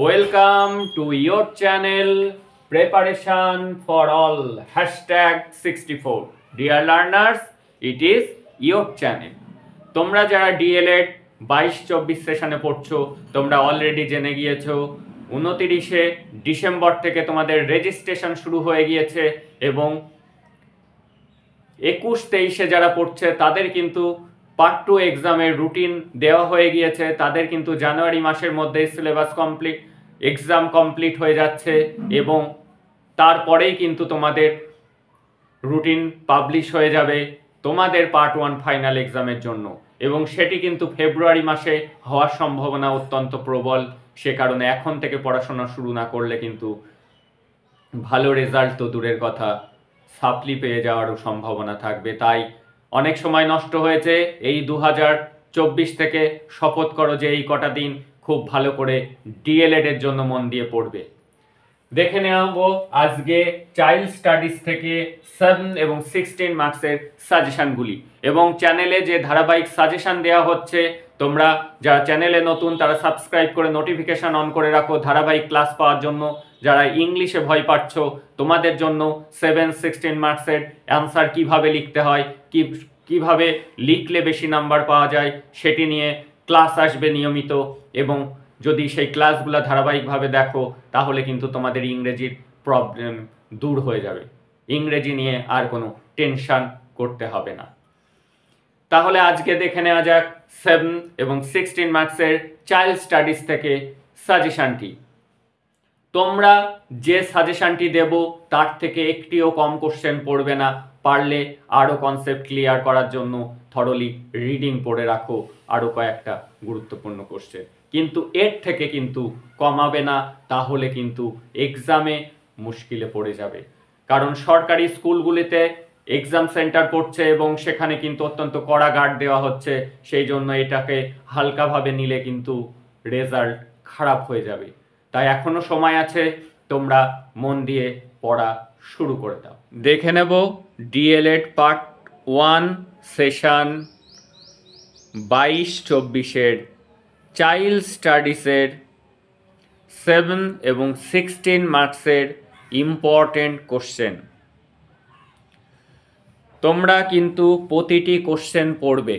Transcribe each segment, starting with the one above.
welcome to your channel preparation for all hashtag sixty four dear learners it is your channel তোমরা যারা D.El.Ed বাইশ চব্বিশ সেশনে পড়ছো তোমরা অলরেডি জেনে গিয়েছো উনতিরিশে ডিসেম্বর থেকে তোমাদের রেজিস্ট্রেশন শুরু হয়ে গিয়েছে এবং একুশ তেইশে যারা পড়ছে তাদের কিন্তু পার্ট টু এক্সামের রুটিন দেওয়া হয়ে গিয়েছে তাদের কিন্তু জানুয়ারি মাসের মধ্যে সিলেবাস কমপ্লিট এক্সাম কমপ্লিট হয়ে যাচ্ছে এবং তারপরেই কিন্তু তোমাদের রুটিন পাবলিশ হয়ে যাবে তোমাদের পার্ট ওয়ান ফাইনাল এক্সামের জন্য এবং সেটি কিন্তু ফেব্রুয়ারি মাসে হওয়ার সম্ভাবনা অত্যন্ত প্রবল সে কারণে এখন থেকে পড়াশোনা শুরু না করলে কিন্তু ভালো রেজাল্ট তো দূরের কথা সাপ্লি পেয়ে যাওয়ারও সম্ভাবনা থাকবে তাই অনেক সময় নষ্ট হয়েছে এই দু চব্বিশ থেকে শপথ করো যে এই কটা দিন খুব ভালো করে ডিএলএডের জন্য মন দিয়ে পড়বে দেখে নেব আজকে চাইল্ড স্টাডিজ থেকে সেভেন এবং সিক্সটিন মার্কসের সাজেশানগুলি এবং চ্যানেলে যে ধারাবাহিক সাজেশান দেওয়া হচ্ছে তোমরা যারা চ্যানেলে নতুন তারা সাবস্ক্রাইব করে নোটিফিকেশান অন করে রাখো ধারাবাহিক ক্লাস পাওয়ার জন্য যারা ইংলিশে ভয় পাচ্ছ তোমাদের জন্য সেভেন সিক্সটিন মার্কসের অ্যান্সার কিভাবে লিখতে হয় কি কীভাবে লিখলে বেশি নাম্বার পাওয়া যায় সেটি নিয়ে ক্লাস আসবে নিয়মিত এবং যদি সেই ক্লাসগুলো ধারাবাহিকভাবে দেখো তাহলে কিন্তু তোমাদের ইংরেজির প্রবলেম দূর হয়ে যাবে ইংরেজি নিয়ে আর কোনো টেনশান করতে হবে না তাহলে আজকে দেখে নেওয়া যাক সেভেন এবং সিক্সটিন মার্কসের চাইল্ড স্টাডিজ থেকে সাজেশানটি তোমরা যে সাজেশানটি দেব তার থেকে একটিও কম কোশ্চেন পড়বে না পারলে আরও কনসেপ্ট ক্লিয়ার করার জন্য থরলি রিডিং পড়ে রাখো আরও কয়েকটা গুরুত্বপূর্ণ কোশ্চেন কিন্তু এর থেকে কিন্তু কমাবে না তাহলে কিন্তু এক্সামে মুশকিলে পড়ে যাবে কারণ সরকারি স্কুলগুলিতে এক্সাম সেন্টার পড়ছে এবং সেখানে কিন্তু অত্যন্ত কড়া গার্ড দেওয়া হচ্ছে সেই জন্য এটাকে হালকাভাবে নিলে কিন্তু রেজাল্ট খারাপ হয়ে যাবে তাই এখনও সময় আছে তোমরা মন দিয়ে পড়া শুরু করে দাও দেখে নেব ডিএলএড পার্ট ওয়ান সেশন বাইশ চব্বিশের চাইল্ড স্টাডিসের সেভেন এবং সিক্সটিন মার্কসের ইম্পর্টেন্ট কোশ্চেন তোমরা কিন্তু প্রতিটি কোশ্চেন পড়বে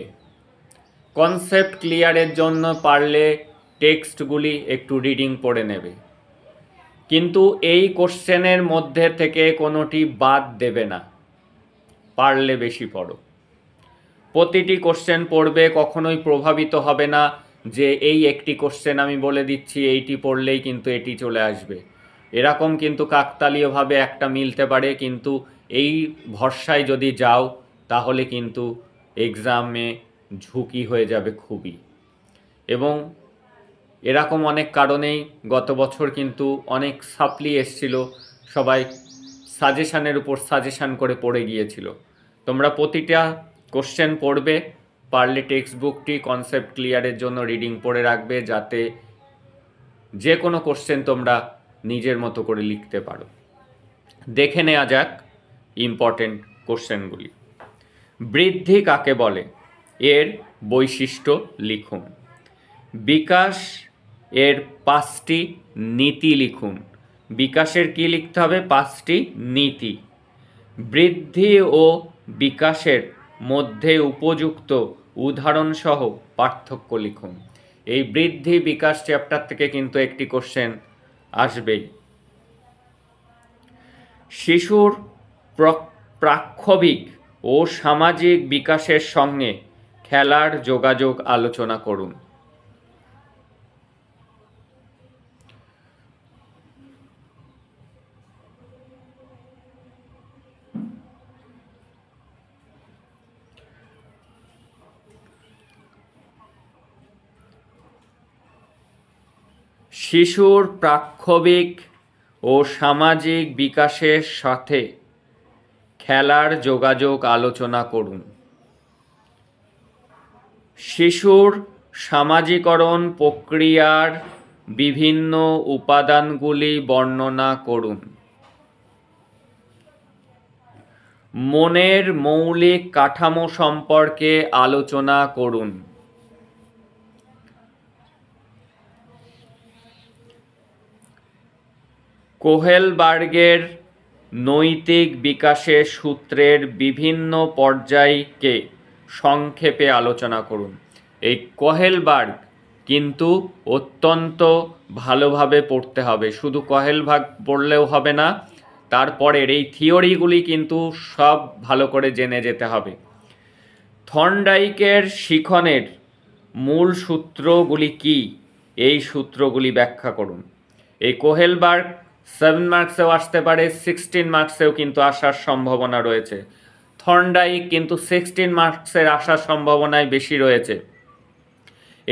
কনসেপ্ট ক্লিয়ারের জন্য পারলে টেক্সটগুলি একটু রিডিং পড়ে নেবে কিন্তু এই কোশ্চেনের মধ্যে থেকে কোনোটি বাদ দেবে না পারলে বেশি পড়ো প্রতিটি কোশ্চেন পড়বে কখনোই প্রভাবিত হবে না যে এই একটি কোশ্চেন আমি বলে দিচ্ছি এইটি পড়লেই কিন্তু এটি চলে আসবে এরকম কিন্তু কাকতালীয়ভাবে একটা মিলতে পারে কিন্তু এই ভরসায় যদি যাও তাহলে কিন্তু এক্সামে ঝুঁকি হয়ে যাবে খুবই এবং এরকম অনেক কারণেই গত বছর কিন্তু অনেক সাপ্লি এসছিল সবাই সাজেশানের উপর সাজেশান করে পড়ে গিয়েছিল তোমরা প্রতিটা কোশ্চেন পড়বে পারলে টেক্সট বুকটি কনসেপ্ট ক্লিয়ারের জন্য রিডিং পড়ে রাখবে যাতে যে কোনো কোশ্চেন তোমরা নিজের মতো করে লিখতে পারো দেখে নেওয়া যাক ইম্পর্টেন্ট কোশ্চেনগুলি বৃদ্ধি কাকে বলে এর বৈশিষ্ট্য লিখুন বিকাশ এর পাঁচটি নীতি লিখুন বিকাশের কি লিখতে হবে পাঁচটি নীতি বৃদ্ধি ও বিকাশের মধ্যে উপযুক্ত উদাহরণসহ পার্থক্য লিখুন এই বৃদ্ধি বিকাশ চ্যাপ্টার থেকে কিন্তু একটি কোশ্চেন আসবেই শিশুর প্রাক্ষবিক ও সামাজিক বিকাশের সঙ্গে খেলার যোগাযোগ আলোচনা করুন শিশুর প্রাক্ষবিক ও সামাজিক বিকাশের সাথে খেলার যোগাযোগ আলোচনা করুন শিশুর সামাজিকরণ প্রক্রিয়ার বিভিন্ন উপাদানগুলি বর্ণনা করুন মনের মৌলিক কাঠামো সম্পর্কে আলোচনা করুন কোহেলবার্গের নৈতিক বিকাশের সূত্রের বিভিন্ন পর্যায়কে সংক্ষেপে আলোচনা করুন এই কোহেলবার্গ কিন্তু অত্যন্ত ভালোভাবে পড়তে হবে শুধু কোহেলভাগ পড়লেও হবে না তারপরের এই থিওরিগুলি কিন্তু সব ভালো করে জেনে যেতে হবে থন্ডাইকের শিখনের মূল সূত্রগুলি কি এই সূত্রগুলি ব্যাখ্যা করুন এই কোহেলবার্গ সেভেন মার্কসেও আসতে পারে সিক্সটিন মার্কসেও কিন্তু আসার সম্ভাবনা রয়েছে থর্নডাইক কিন্তু সিক্সটিন মার্কসের আসার সম্ভাবনায় বেশি রয়েছে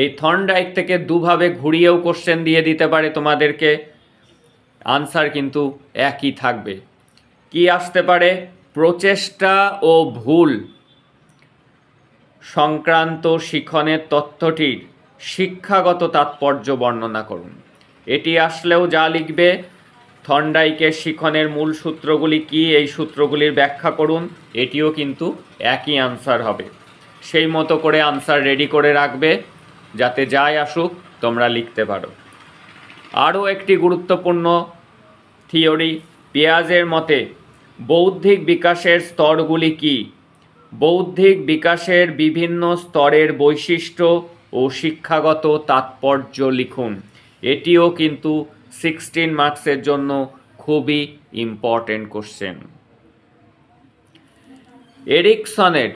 এই থর্নডাইক থেকে দুভাবে ঘুরিয়েও কোশ্চেন দিয়ে দিতে পারে তোমাদেরকে আনসার কিন্তু একই থাকবে কি আসতে পারে প্রচেষ্টা ও ভুল সংক্রান্ত শিখনের তথ্যটির শিক্ষাগত তাৎপর্য বর্ণনা করুন এটি আসলেও যা লিখবে থন্ডাইকের শিখনের মূল সূত্রগুলি কি এই সূত্রগুলির ব্যাখ্যা করুন এটিও কিন্তু একই আনসার হবে সেই মতো করে আনসার রেডি করে রাখবে যাতে যাই আসুক তোমরা লিখতে পারো আরও একটি গুরুত্বপূর্ণ থিওরি পেঁয়াজের মতে বৌদ্ধিক বিকাশের স্তরগুলি কি বৌদ্ধিক বিকাশের বিভিন্ন স্তরের বৈশিষ্ট্য ও শিক্ষাগত তাৎপর্য লিখুন এটিও কিন্তু সিক্সটিন মার্কসের জন্য খুবই ইম্পর্টেন্ট কোশ্চেন এরিকসনের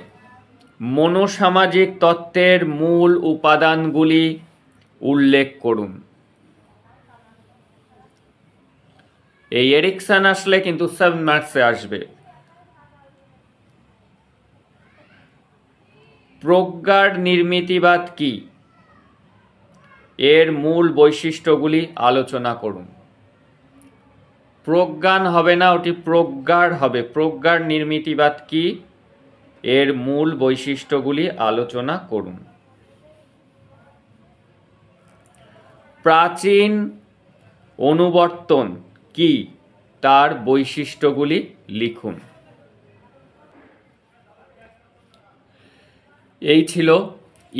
মনোসামাজিক তত্ত্বের মূল উপাদানগুলি উল্লেখ করুন এই এরিকসন আসলে কিন্তু সেভেন মার্কসে আসবে প্রজ্ঞার নির্মিতিবাদ কী এর মূল বৈশিষ্ট্যগুলি আলোচনা করুন প্রজ্ঞান হবে না ওটি প্রজ্ঞার হবে প্রজ্ঞার নির্মিতিবাদ কি এর মূল বৈশিষ্ট্যগুলি আলোচনা করুন প্রাচীন অনুবর্তন কি তার বৈশিষ্ট্যগুলি লিখুন এই ছিল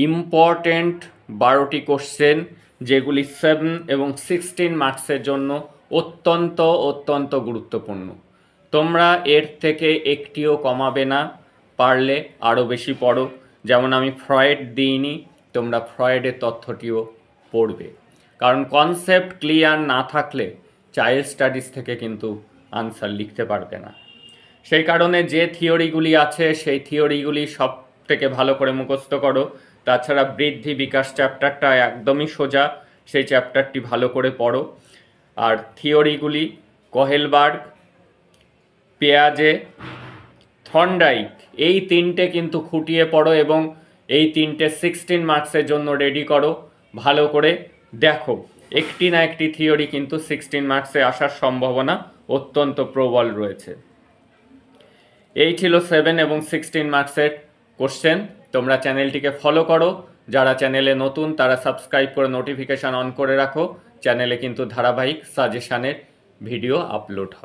ইম্পর্ট্যান্ট বারোটি কোশ্চেন যেগুলি সেভেন এবং সিক্সটিন মার্কসের জন্য অত্যন্ত অত্যন্ত গুরুত্বপূর্ণ তোমরা এর থেকে একটিও কমাবে না পারলে আরও বেশি পড়ো যেমন আমি ফ্রয়েড দিইনি তোমরা ফ্রয়েডের তথ্যটিও পড়বে কারণ কনসেপ্ট ক্লিয়ার না থাকলে চাইল্ড স্টাডিজ থেকে কিন্তু আনসার লিখতে পারবে না সেই কারণে যে থিওরিগুলি আছে সেই থিওরিগুলি সব থেকে ভালো করে মুখস্থ করো তাছাড়া বৃদ্ধি বিকাশ চ্যাপ্টারটা একদমই সোজা সেই চ্যাপ্টারটি ভালো করে পড়ো আর থিওরিগুলি কহেলবার্গ পেয়াজে থন্ডাইক এই তিনটে কিন্তু খুঁটিয়ে পড়ো এবং এই তিনটে সিক্সটিন মার্কসের জন্য রেডি করো ভালো করে দেখো একটি না একটি থিওরি কিন্তু সিক্সটিন মার্কসে আসার সম্ভাবনা অত্যন্ত প্রবল রয়েছে এই ছিল সেভেন এবং সিক্সটিন মার্কসের কোশ্চেন তোমরা চ্যানেলটিকে ফলো করো যারা চ্যানেলে নতুন তারা সাবস্ক্রাইব করে নোটিফিকেশান অন করে রাখো চ্যানেলে কিন্তু ধারাবাহিক সাজেশানের ভিডিও আপলোড হবে